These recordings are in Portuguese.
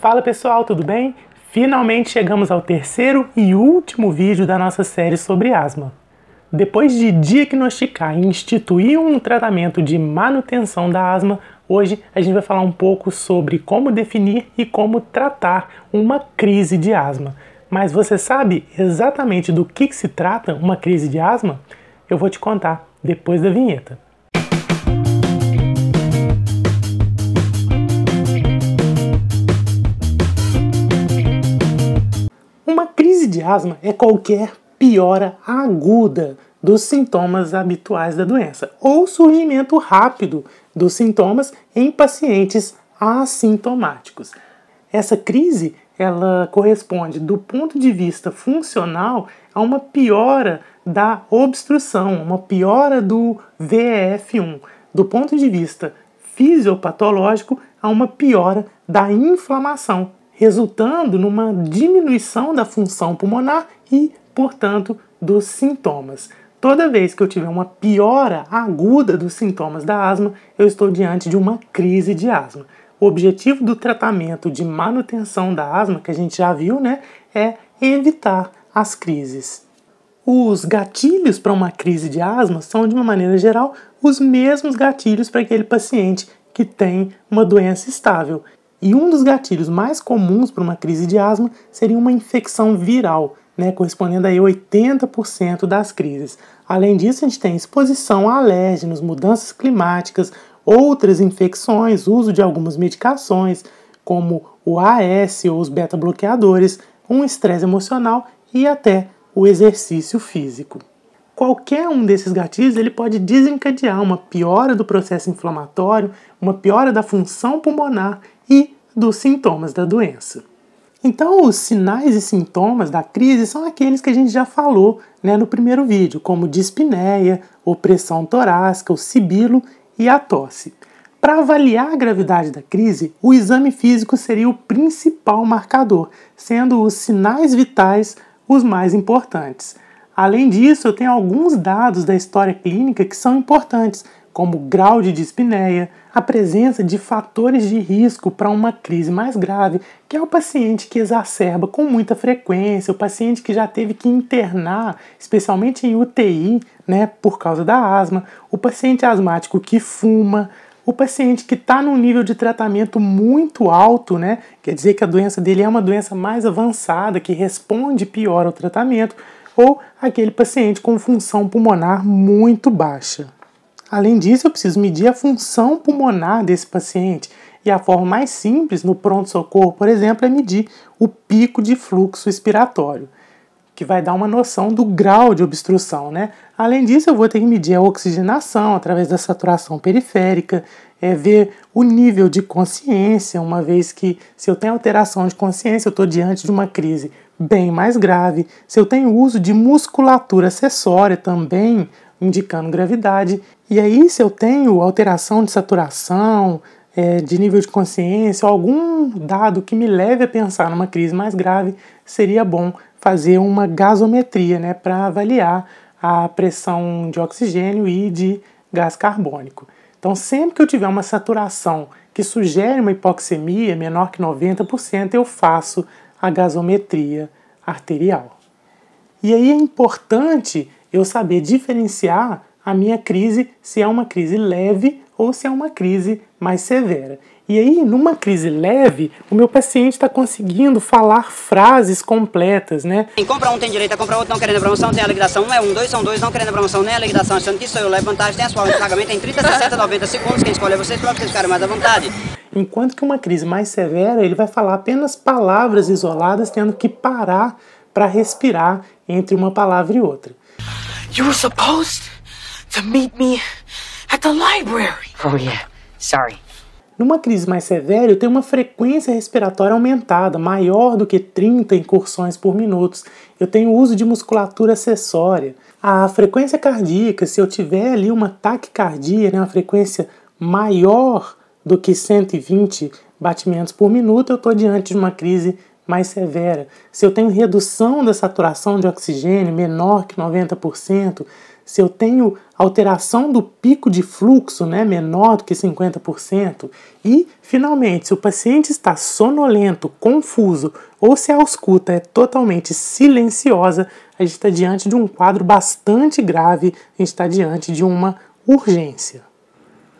Fala pessoal, tudo bem? Finalmente chegamos ao terceiro e último vídeo da nossa série sobre asma. Depois de diagnosticar e instituir um tratamento de manutenção da asma, hoje a gente vai falar um pouco sobre como definir e como tratar uma crise de asma. Mas você sabe exatamente do que, que se trata uma crise de asma? Eu vou te contar depois da vinheta. asma é qualquer piora aguda dos sintomas habituais da doença ou surgimento rápido dos sintomas em pacientes assintomáticos. Essa crise ela corresponde do ponto de vista funcional a uma piora da obstrução, uma piora do VEF1. Do ponto de vista fisiopatológico, a uma piora da inflamação resultando numa diminuição da função pulmonar e, portanto, dos sintomas. Toda vez que eu tiver uma piora aguda dos sintomas da asma, eu estou diante de uma crise de asma. O objetivo do tratamento de manutenção da asma, que a gente já viu, né, é evitar as crises. Os gatilhos para uma crise de asma são, de uma maneira geral, os mesmos gatilhos para aquele paciente que tem uma doença estável. E um dos gatilhos mais comuns para uma crise de asma seria uma infecção viral, né, correspondendo a 80% das crises. Além disso, a gente tem exposição a alérgenos, mudanças climáticas, outras infecções, uso de algumas medicações, como o AS ou os beta-bloqueadores, um estresse emocional e até o exercício físico. Qualquer um desses gatilhos ele pode desencadear uma piora do processo inflamatório, uma piora da função pulmonar e dos sintomas da doença. Então, os sinais e sintomas da crise são aqueles que a gente já falou né, no primeiro vídeo, como dispneia, opressão torácica, o sibilo e a tosse. Para avaliar a gravidade da crise, o exame físico seria o principal marcador, sendo os sinais vitais os mais importantes. Além disso, eu tenho alguns dados da história clínica que são importantes, como grau de dispneia, a presença de fatores de risco para uma crise mais grave, que é o paciente que exacerba com muita frequência, o paciente que já teve que internar, especialmente em UTI, né, por causa da asma, o paciente asmático que fuma, o paciente que está num nível de tratamento muito alto, né, quer dizer que a doença dele é uma doença mais avançada, que responde pior ao tratamento, ou aquele paciente com função pulmonar muito baixa. Além disso, eu preciso medir a função pulmonar desse paciente. E a forma mais simples no pronto-socorro, por exemplo, é medir o pico de fluxo expiratório, que vai dar uma noção do grau de obstrução. Né? Além disso, eu vou ter que medir a oxigenação através da saturação periférica, é, ver o nível de consciência, uma vez que se eu tenho alteração de consciência, eu estou diante de uma crise bem mais grave. Se eu tenho uso de musculatura acessória também, indicando gravidade. E aí, se eu tenho alteração de saturação, é, de nível de consciência, algum dado que me leve a pensar numa crise mais grave, seria bom fazer uma gasometria né, para avaliar a pressão de oxigênio e de gás carbônico. Então, sempre que eu tiver uma saturação que sugere uma hipoxemia menor que 90%, eu faço a gasometria arterial. E aí é importante eu saber diferenciar a minha crise se é uma crise leve ou se é uma crise mais severa. E aí, numa crise leve, o meu paciente está conseguindo falar frases completas, né? Quem compra um tem direito a comprar outro, não querendo a promoção, tem a liquidação, um é um, dois são dois, não querendo a promoção, nem a liquidação, achando que sou eu, leve vantagem, tem a sua de pagamento em 30, 60, 90 segundos, quem escolhe é vocês, próprios, vocês ficarem mais à vontade. Enquanto que uma crise mais severa, ele vai falar apenas palavras isoladas, tendo que parar para respirar entre uma palavra e outra. You were supposed to meet me at the library. Oh yeah, sorry. Numa crise mais severa, eu tenho uma frequência respiratória aumentada, maior do que 30 incursões por minuto. Eu tenho uso de musculatura acessória. A frequência cardíaca, se eu tiver ali uma taquicardia, né, uma frequência maior do que 120 batimentos por minuto, eu estou diante de uma crise mais severa, se eu tenho redução da saturação de oxigênio menor que 90%, se eu tenho alteração do pico de fluxo né, menor do que 50%, e, finalmente, se o paciente está sonolento, confuso ou se a ausculta é totalmente silenciosa, a gente está diante de um quadro bastante grave, a gente está diante de uma urgência.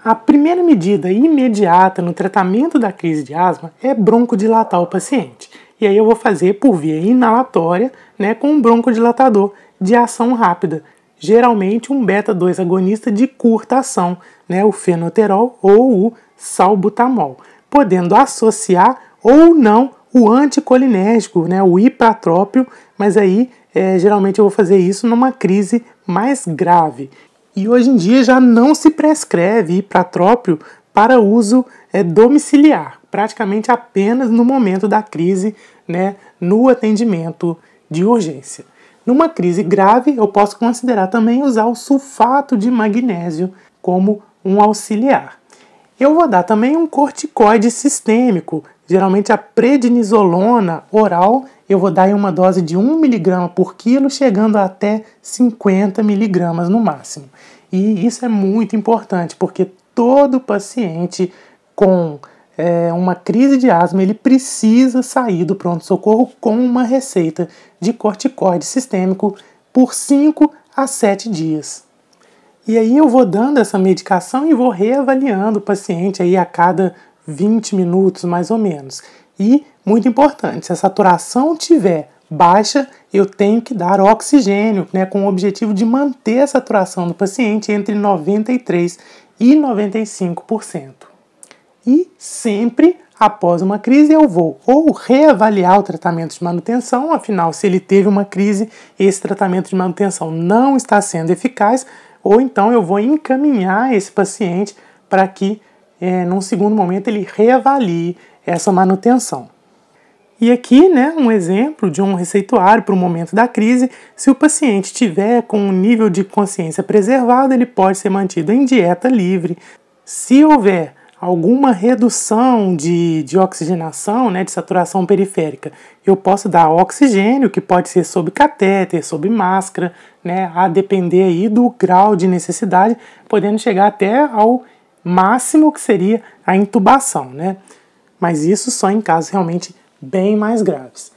A primeira medida imediata no tratamento da crise de asma é broncodilatar o paciente. E aí eu vou fazer por via inalatória, né, com um broncodilatador de ação rápida, geralmente um beta-2 agonista de curta ação, né, o fenoterol ou o salbutamol, podendo associar ou não o anticolinérgico, né, o ipratrópio, mas aí é, geralmente eu vou fazer isso numa crise mais grave. E hoje em dia já não se prescreve ipratrópio para uso é, domiciliar, praticamente apenas no momento da crise, né, no atendimento de urgência. Numa crise grave, eu posso considerar também usar o sulfato de magnésio como um auxiliar. Eu vou dar também um corticoide sistêmico, geralmente a prednisolona oral, eu vou dar em uma dose de 1mg por quilo, chegando até 50mg no máximo. E isso é muito importante, porque todo paciente com é, uma crise de asma, ele precisa sair do pronto-socorro com uma receita de corticoide sistêmico por 5 a 7 dias. E aí eu vou dando essa medicação e vou reavaliando o paciente aí a cada 20 minutos, mais ou menos. E, muito importante, se a saturação tiver baixa, eu tenho que dar oxigênio, né, com o objetivo de manter a saturação do paciente entre 93 e 95%. E sempre após uma crise eu vou ou reavaliar o tratamento de manutenção, afinal, se ele teve uma crise, esse tratamento de manutenção não está sendo eficaz, ou então eu vou encaminhar esse paciente para que, é, num segundo momento, ele reavalie essa manutenção. E aqui, né, um exemplo de um receituário para o momento da crise. Se o paciente tiver com um nível de consciência preservado, ele pode ser mantido em dieta livre. Se houver alguma redução de, de oxigenação, né, de saturação periférica, eu posso dar oxigênio, que pode ser sob catéter, sob máscara, né, a depender aí do grau de necessidade, podendo chegar até ao máximo que seria a intubação, né? Mas isso só em casos realmente bem mais graves.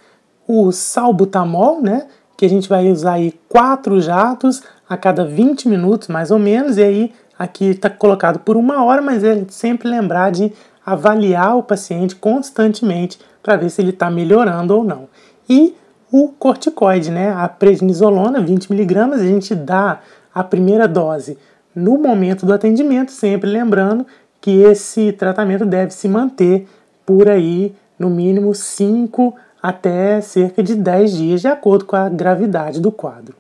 O salbutamol, né, que a gente vai usar aí quatro jatos a cada 20 minutos, mais ou menos, e aí aqui está colocado por uma hora, mas é sempre lembrar de avaliar o paciente constantemente para ver se ele está melhorando ou não. E o corticoide, né, a prednisolona, 20mg, a gente dá a primeira dose no momento do atendimento, sempre lembrando que esse tratamento deve se manter por aí no mínimo 5 até cerca de 10 dias, de acordo com a gravidade do quadro.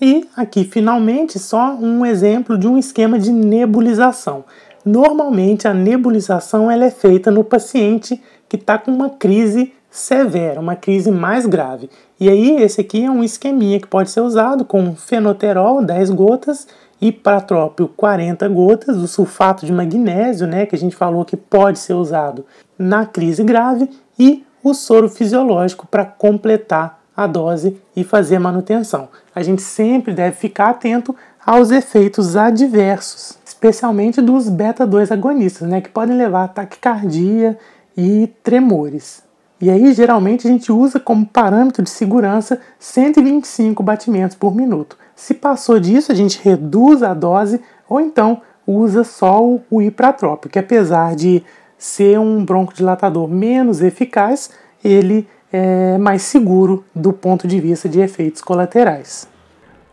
E aqui, finalmente, só um exemplo de um esquema de nebulização. Normalmente, a nebulização ela é feita no paciente que está com uma crise severa, uma crise mais grave. E aí, esse aqui é um esqueminha que pode ser usado com fenoterol, 10 gotas, e pratrópio 40 gotas, o sulfato de magnésio, né, que a gente falou que pode ser usado na crise grave, e o soro fisiológico para completar a dose e fazer a manutenção. A gente sempre deve ficar atento aos efeitos adversos, especialmente dos beta-2 agonistas, né, que podem levar a taquicardia e tremores. E aí, geralmente, a gente usa como parâmetro de segurança 125 batimentos por minuto. Se passou disso, a gente reduz a dose ou então usa só o ipratrópio, que apesar de ser um broncodilatador menos eficaz, ele é mais seguro do ponto de vista de efeitos colaterais.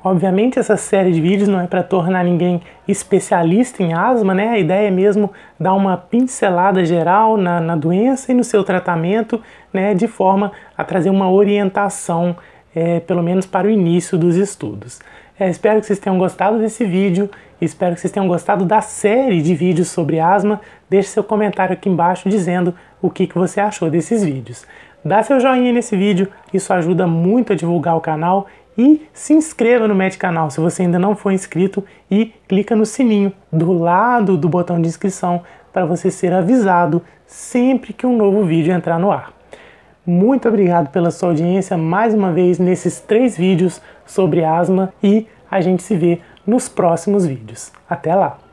Obviamente essa série de vídeos não é para tornar ninguém especialista em asma, né? A ideia é mesmo dar uma pincelada geral na, na doença e no seu tratamento, né? De forma a trazer uma orientação, é, pelo menos para o início dos estudos. É, espero que vocês tenham gostado desse vídeo, espero que vocês tenham gostado da série de vídeos sobre asma. Deixe seu comentário aqui embaixo dizendo o que, que você achou desses vídeos. Dá seu joinha nesse vídeo, isso ajuda muito a divulgar o canal e se inscreva no Med Canal se você ainda não for inscrito e clica no sininho do lado do botão de inscrição para você ser avisado sempre que um novo vídeo entrar no ar. Muito obrigado pela sua audiência mais uma vez nesses três vídeos sobre asma e a gente se vê nos próximos vídeos. Até lá!